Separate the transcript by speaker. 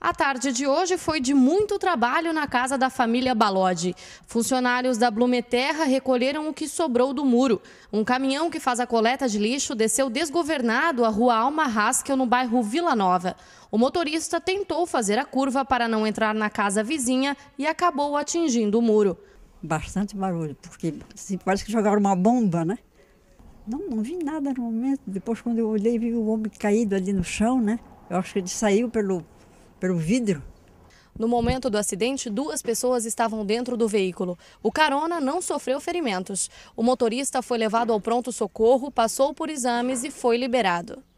Speaker 1: A tarde de hoje foi de muito trabalho na casa da família Balodi. Funcionários da Blumeterra recolheram o que sobrou do muro. Um caminhão que faz a coleta de lixo desceu desgovernado a rua Alma Haskell, no bairro Vila Nova. O motorista tentou fazer a curva para não entrar na casa vizinha e acabou atingindo o muro.
Speaker 2: Bastante barulho, porque assim, parece que jogaram uma bomba, né? Não, não vi nada no momento. Depois, quando eu olhei, vi o homem caído ali no chão, né? Eu acho que ele
Speaker 3: saiu pelo pelo vidro.
Speaker 1: No momento do acidente, duas pessoas estavam dentro do veículo. O carona não sofreu ferimentos. O motorista foi levado ao pronto-socorro, passou por exames e foi liberado.